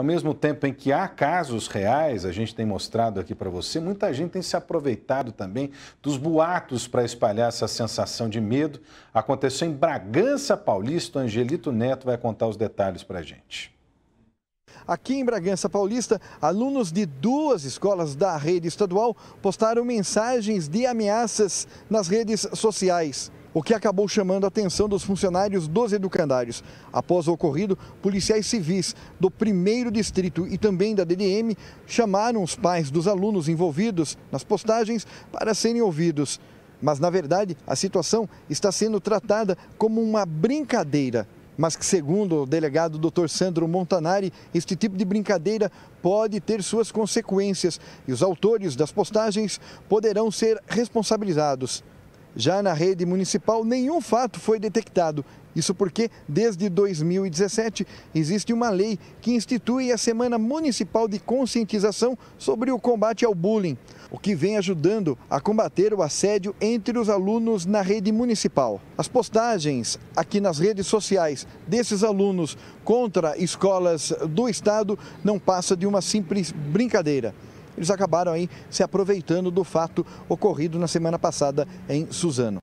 Ao mesmo tempo em que há casos reais, a gente tem mostrado aqui para você, muita gente tem se aproveitado também dos boatos para espalhar essa sensação de medo. Aconteceu em Bragança Paulista, o Angelito Neto vai contar os detalhes para a gente. Aqui em Bragança Paulista, alunos de duas escolas da rede estadual postaram mensagens de ameaças nas redes sociais o que acabou chamando a atenção dos funcionários dos educandários. Após o ocorrido, policiais civis do primeiro distrito e também da DDM chamaram os pais dos alunos envolvidos nas postagens para serem ouvidos. Mas, na verdade, a situação está sendo tratada como uma brincadeira. Mas que, segundo o delegado Dr. Sandro Montanari, este tipo de brincadeira pode ter suas consequências e os autores das postagens poderão ser responsabilizados. Já na rede municipal, nenhum fato foi detectado. Isso porque, desde 2017, existe uma lei que institui a Semana Municipal de Conscientização sobre o combate ao bullying, o que vem ajudando a combater o assédio entre os alunos na rede municipal. As postagens aqui nas redes sociais desses alunos contra escolas do estado não passa de uma simples brincadeira eles acabaram aí se aproveitando do fato ocorrido na semana passada em Suzano.